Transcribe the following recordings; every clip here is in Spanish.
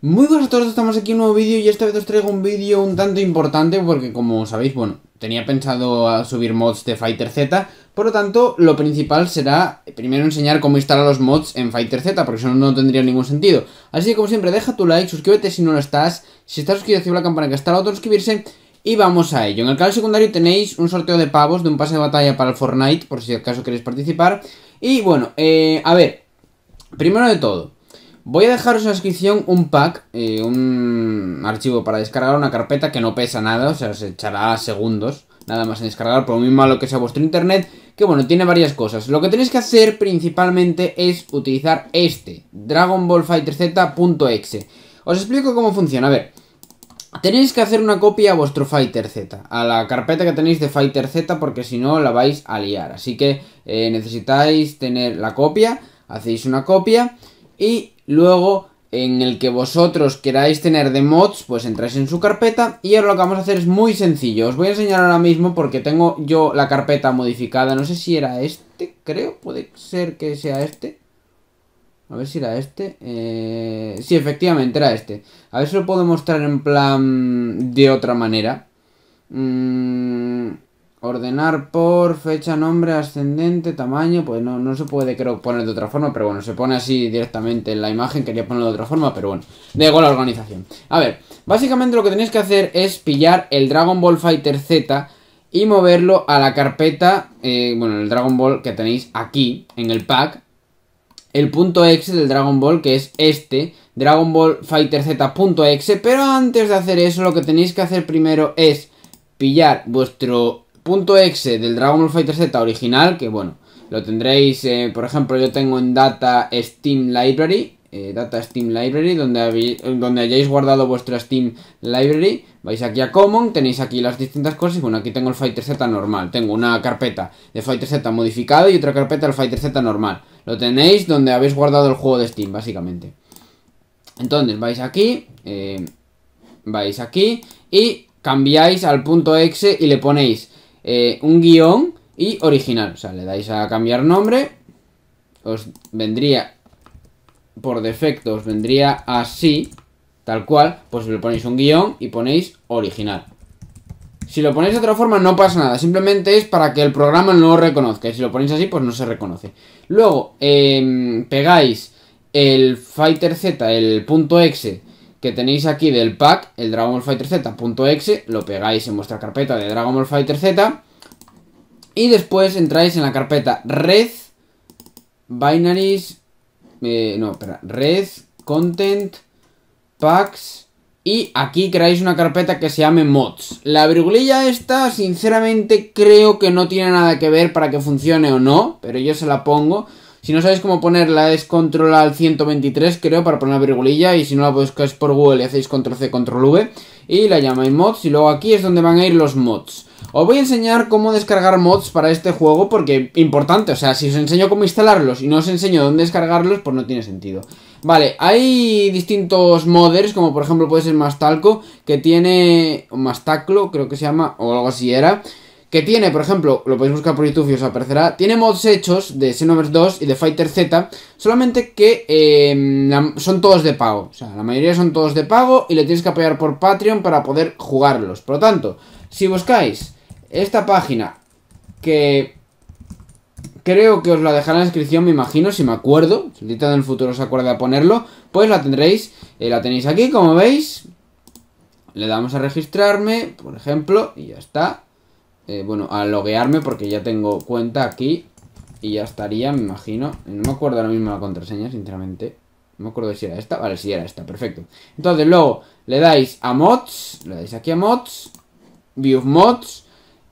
Muy buenas a todos, estamos aquí en un nuevo vídeo y esta vez os traigo un vídeo un tanto importante porque como sabéis, bueno, tenía pensado subir mods de Fighter Z, por lo tanto, lo principal será primero enseñar cómo instalar los mods en Fighter Z, porque si no, no tendría ningún sentido. Así que como siempre, deja tu like, suscríbete si no lo estás, si estás suscrito, activa la campana que está al otro suscribirse y vamos a ello. En el canal secundario tenéis un sorteo de pavos de un pase de batalla para el Fortnite, por si acaso queréis participar. Y bueno, eh, a ver, primero de todo... Voy a dejaros en la descripción un pack, eh, un archivo para descargar una carpeta que no pesa nada, o sea, se echará segundos, nada más en descargar, por lo muy malo que sea vuestro internet, que bueno, tiene varias cosas. Lo que tenéis que hacer principalmente es utilizar este, Dragon Ball Fighter Os explico cómo funciona, a ver. Tenéis que hacer una copia a vuestro Fighter Z, a la carpeta que tenéis de Fighter Z, porque si no la vais a liar. Así que eh, necesitáis tener la copia, hacéis una copia y Luego, en el que vosotros queráis tener de mods, pues entráis en su carpeta y ahora lo que vamos a hacer es muy sencillo. Os voy a enseñar ahora mismo porque tengo yo la carpeta modificada. No sé si era este, creo, puede ser que sea este. A ver si era este. Eh, sí, efectivamente, era este. A ver si lo puedo mostrar en plan de otra manera. Mmm... Ordenar por fecha, nombre, ascendente, tamaño. Pues no, no se puede, creo, poner de otra forma. Pero bueno, se pone así directamente en la imagen. Quería ponerlo de otra forma, pero bueno. De igual la organización. A ver, básicamente lo que tenéis que hacer es pillar el Dragon Ball Fighter Z y moverlo a la carpeta, eh, bueno, el Dragon Ball que tenéis aquí en el pack. El punto .exe del Dragon Ball, que es este, Dragon Ball Fighter Z.exe. Pero antes de hacer eso, lo que tenéis que hacer primero es pillar vuestro .exe del Dragon Ball Fighter Z original, que bueno, lo tendréis, eh, por ejemplo, yo tengo en Data Steam Library, eh, Data Steam Library, donde, donde hayáis guardado vuestra Steam Library, vais aquí a Common, tenéis aquí las distintas cosas, y bueno, aquí tengo el Fighter Z normal, tengo una carpeta de Fighter Z modificado y otra carpeta del Fighter Z normal. Lo tenéis donde habéis guardado el juego de Steam, básicamente. Entonces, vais aquí, eh, vais aquí, y cambiáis al punto .exe y le ponéis eh, un guión y original. O sea, le dais a cambiar nombre. Os vendría, por defecto, os vendría así, tal cual. Pues le ponéis un guión y ponéis original. Si lo ponéis de otra forma no pasa nada, simplemente es para que el programa no lo reconozca. Y si lo ponéis así, pues no se reconoce. Luego, em, pegáis el Fighter Z, el punto .exe, que tenéis aquí del pack, el Dragon Ball Fighter Z.exe, lo pegáis en vuestra carpeta de Dragon Ball Fighter Z y después entráis en la carpeta red binaries eh, no, espera, red content packs y aquí creáis una carpeta que se llame mods. La virgulilla esta, sinceramente, creo que no tiene nada que ver para que funcione o no, pero yo se la pongo. Si no sabéis cómo ponerla, es control al 123, creo, para poner la virgulilla. Y si no la buscáis por Google, hacéis control C, control V. Y la llamáis mods. Y luego aquí es donde van a ir los mods. Os voy a enseñar cómo descargar mods para este juego porque importante, o sea, si os enseño cómo instalarlos y no os enseño dónde descargarlos, pues no tiene sentido. Vale, hay distintos modders, como por ejemplo puede ser Mastalco, que tiene... Mastaclo, creo que se llama, o algo así era que tiene, por ejemplo, lo podéis buscar por YouTube y os aparecerá, tiene mods hechos de Xenoverse 2 y de Fighter Z, solamente que em, son todos de pago, o sea, la mayoría son todos de pago y le tienes que apoyar por Patreon para poder jugarlos. Por lo tanto, si buscáis esta página, que creo que os la dejaré en la descripción, me imagino, si me acuerdo, si en el futuro os acuerda de ponerlo, pues la tendréis, eh, la tenéis aquí, como veis, le damos a registrarme, por ejemplo, y ya está. Eh, bueno, a loguearme porque ya tengo cuenta aquí y ya estaría, me imagino. No me acuerdo ahora mismo la contraseña, sinceramente. No me acuerdo si era esta. Vale, si era esta, perfecto. Entonces luego le dais a mods, le dais aquí a mods, view mods.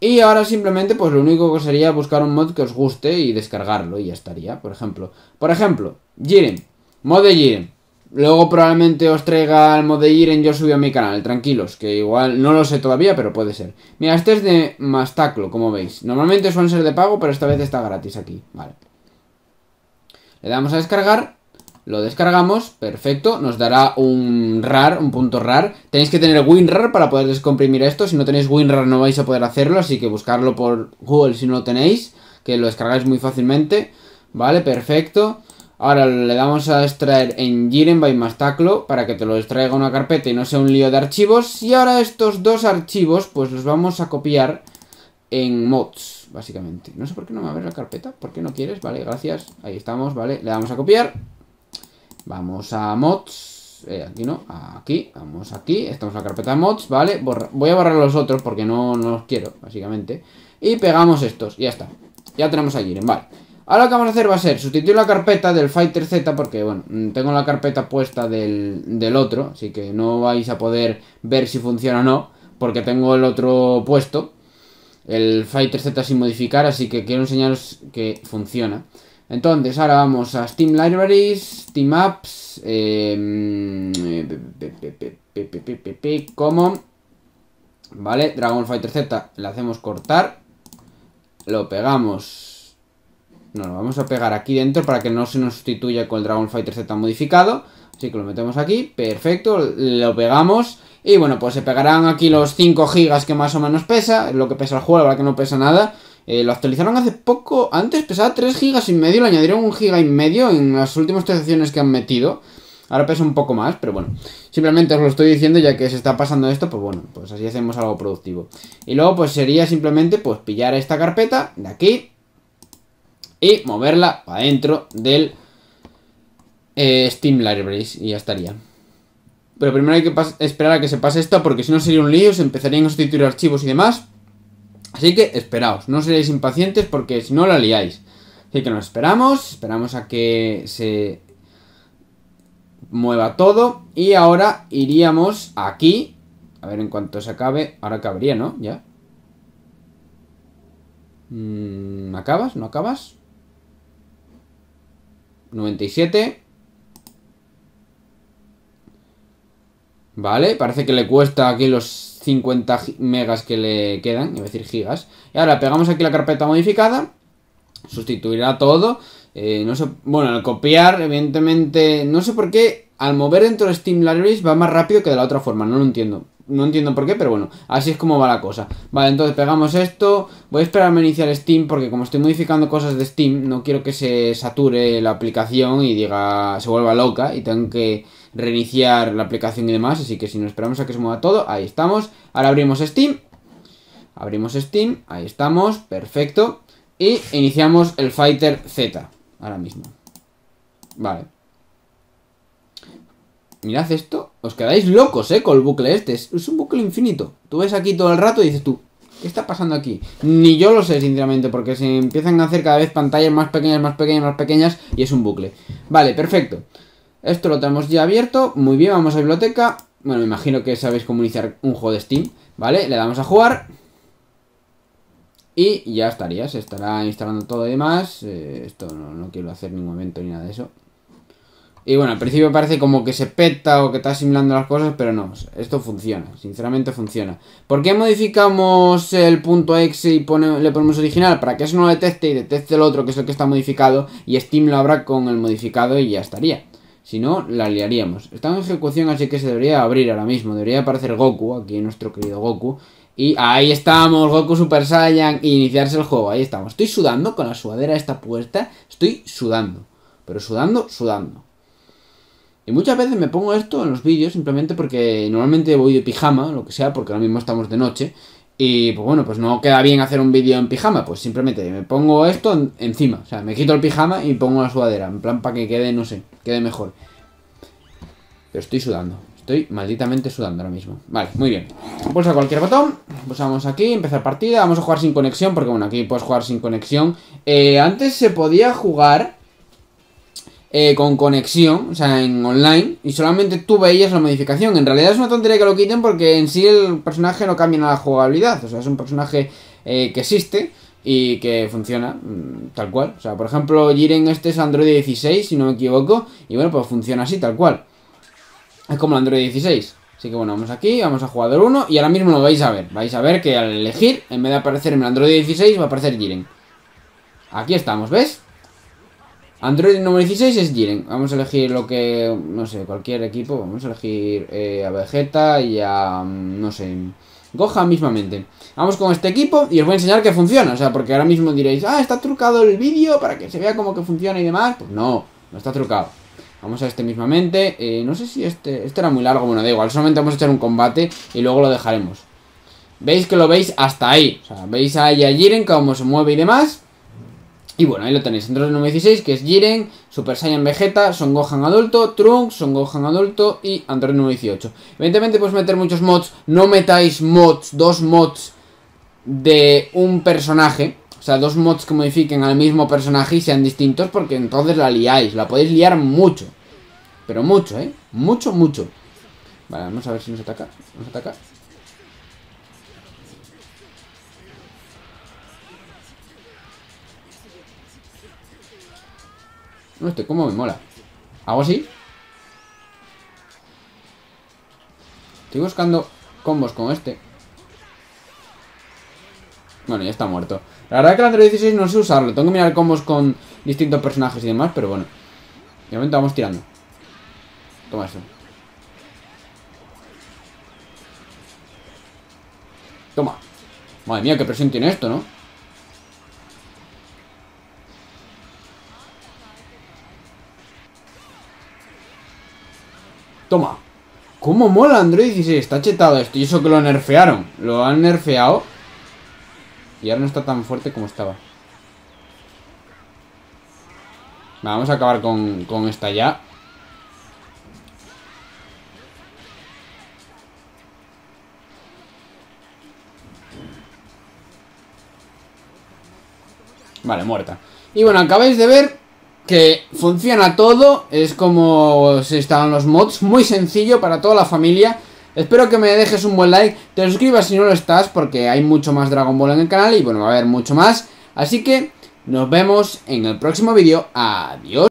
Y ahora simplemente pues lo único que sería buscar un mod que os guste y descargarlo y ya estaría. Por ejemplo, por ejemplo, Jiren, mod de Jiren. Luego probablemente os traiga el Modeir en Yo subió a mi canal, tranquilos, que igual no lo sé todavía, pero puede ser. Mira, este es de Mastaclo, como veis. Normalmente suelen ser de pago, pero esta vez está gratis aquí, vale. Le damos a descargar, lo descargamos, perfecto, nos dará un RAR, un punto RAR. Tenéis que tener WinRAR para poder descomprimir esto, si no tenéis WinRAR no vais a poder hacerlo, así que buscarlo por Google si no lo tenéis, que lo descargáis muy fácilmente. Vale, perfecto. Ahora le damos a extraer en Jiren by Mastaclo para que te lo extraiga una carpeta y no sea un lío de archivos. Y ahora estos dos archivos pues los vamos a copiar en mods, básicamente. No sé por qué no me abre la carpeta, ¿por qué no quieres? Vale, gracias. Ahí estamos, vale. Le damos a copiar. Vamos a mods. Eh, aquí no, aquí, vamos aquí. Estamos en la carpeta mods, vale. Voy a borrar los otros porque no, no los quiero, básicamente. Y pegamos estos, ya está. Ya tenemos a Jiren, vale. Ahora lo que vamos a hacer va a ser sustituir la carpeta del Fighter Z porque, bueno, mm, tengo la carpeta puesta del, otro, así que no vais a poder ver si funciona o no, porque tengo el otro puesto, el Fighter Z sin modificar, así que quiero enseñaros que funciona. Entonces, ahora vamos a Steam Libraries, Steam Apps, em, eh, Common, ¿vale? Dragon Fighter Z, le hacemos cortar, lo pegamos no, lo vamos a pegar aquí dentro para que no se nos sustituya con el Dragon Fighter Z modificado. Así que lo metemos aquí, perfecto, lo pegamos. Y bueno, pues se pegarán aquí los 5 gigas que más o menos pesa, lo que pesa el juego, la verdad que no pesa nada. Eh, lo actualizaron hace poco, antes pesaba 3 gigas y medio, Lo añadieron un giga y medio en las últimas actualizaciones que han metido. Ahora pesa un poco más, pero bueno. Simplemente os lo estoy diciendo ya que se está pasando esto, pues bueno, pues así hacemos algo productivo. Y luego pues sería simplemente pues pillar esta carpeta de aquí, y moverla para dentro del eh, Steam Libraries y ya estaría. Pero primero hay que esperar a que se pase esto porque si no sería un lío, se empezarían a sustituir archivos y demás. Así que esperaos, no seréis impacientes porque si no la liáis. Así que nos esperamos, esperamos a que se mueva todo y ahora iríamos aquí. A ver en cuanto se acabe, ahora cabría, ¿no? Ya. Mm, ¿Acabas? ¿No acabas? 97. Vale, parece que le cuesta aquí los 50 megas que le quedan, iba decir gigas. Y ahora pegamos aquí la carpeta modificada, sustituirá todo. Eh, no bueno, al copiar, evidentemente, no sé por qué al mover dentro de Steam Libraries va más rápido que de la otra forma, no lo entiendo. No entiendo por qué, pero bueno, así es como va la cosa. Vale, entonces pegamos esto. Voy a esperarme a iniciar Steam porque como estoy modificando cosas de Steam, no quiero que se sature la aplicación y diga, se vuelva loca y tengo que reiniciar la aplicación y demás. Así que si no esperamos a que se mueva todo, ahí estamos. Ahora abrimos Steam. Abrimos Steam, ahí estamos, perfecto. Y iniciamos el Fighter Z, ahora mismo. Vale mirad esto, os quedáis locos, ¿eh? Con el bucle este. Es, un bucle infinito. Tú ves aquí todo el rato y dices tú, ¿qué está pasando aquí? Ni yo lo sé, sinceramente, porque se empiezan a hacer cada vez pantallas más pequeñas, más pequeñas, más pequeñas y es un bucle. Vale, perfecto. Esto lo tenemos ya abierto. Muy bien, vamos a biblioteca. Bueno, me imagino que sabéis cómo iniciar un juego de Steam. Vale, le damos a jugar. Y ya estaría, se estará instalando todo y demás. Eh, esto no, no quiero hacer ningún evento ni nada de eso. Y bueno, al principio parece como que se peta o que está asimilando las cosas, pero no, esto funciona, sinceramente funciona. ¿Por qué modificamos el punto X y le ponemos original? Para que eso no lo detecte y detecte el otro, que es el que está modificado, y Steam lo habrá con el modificado y ya estaría. Si no, la liaríamos. Está en ejecución, así que se debería abrir ahora mismo. Debería aparecer Goku, aquí nuestro querido Goku. Y ahí estamos, Goku Super Saiyan, y e iniciarse el juego, ahí estamos. Estoy sudando con la sudadera esta puesta, estoy sudando. Pero sudando, sudando. Y muchas veces me pongo esto en los vídeos simplemente porque normalmente voy de pijama, lo que sea, porque ahora mismo estamos de noche. Y pues bueno, pues no queda bien hacer un vídeo en pijama, pues simplemente me pongo esto encima. O sea, me quito el pijama y pongo la sudadera, en plan para que quede, no sé, quede mejor. Pero estoy sudando, estoy malditamente sudando ahora mismo. Vale, muy bien. Pulsa cualquier botón, pulsamos aquí, empezar partida, vamos a jugar sin conexión, porque bueno, aquí puedes jugar sin conexión. Eh, antes se podía jugar eh, con conexión, o sea, en online, y solamente tú veías la modificación. En realidad es una tontería que lo quiten porque en sí el personaje no cambia nada la jugabilidad, o sea, es un personaje eh, que existe y que funciona mm, tal cual. O sea, por ejemplo, Jiren este es Android 16, si no me equivoco, y bueno, pues funciona así, tal cual. Es como el Android 16. Así que bueno, vamos aquí, vamos a jugador 1 y ahora mismo lo vais a ver. Vais a ver que al elegir, en vez de aparecer en el Android 16, va a aparecer Jiren. Aquí estamos, ¿ves? Android número 16 es Jiren. Vamos a elegir lo que. No sé, cualquier equipo. Vamos a elegir eh, a Vegeta y a. Mm, no sé. Goja mismamente. Vamos con este equipo y os voy a enseñar que funciona. O sea, porque ahora mismo diréis, ah, está trucado el vídeo para que se vea como que funciona y demás. Pues no, no está trucado. Vamos a este mismamente. Eh, no sé si este. Este era muy largo, bueno, da igual. Solamente vamos a echar un combate y luego lo dejaremos. Veis que lo veis hasta ahí. O sea, veis ahí a Jiren cómo se mueve y demás. Y bueno, ahí lo tenéis, Android número 16, que es Jiren, Super Saiyan Vegeta, Son Gohan adulto, Trunks, Son Gohan adulto y Android número 18. Evidentemente puedes meter muchos mods, no metáis mods, dos mods de un personaje, o sea, dos mods que modifiquen al mismo personaje y sean distintos, porque entonces la liáis, la podéis liar mucho. Pero mucho, ¿eh? Mucho, mucho. Vale, vamos a ver si nos ataca. Nos ataca. este como me mola. ¿Hago así? Estoy buscando combos con este. Bueno, ya está muerto. La verdad es que el Android 16 no sé usarlo. Tengo que mirar combos con distintos personajes y demás, pero bueno. De momento vamos tirando. Toma eso. Toma. Madre mía, qué presión tiene esto, ¿no? Toma. ¿Cómo mola Android 16? Está chetado esto. Y eso que lo nerfearon. Lo han nerfeado. Y ahora no está tan fuerte como estaba. Vamos a acabar con, con esta ya. Vale, muerta. Y bueno, acabáis de ver que funciona todo, es como se estaban los mods, muy sencillo para toda la familia. Espero que me dejes un buen like, te suscribas si no lo estás porque hay mucho más Dragon Ball en el canal y bueno, va a haber mucho más. Así que nos vemos en el próximo vídeo, adiós.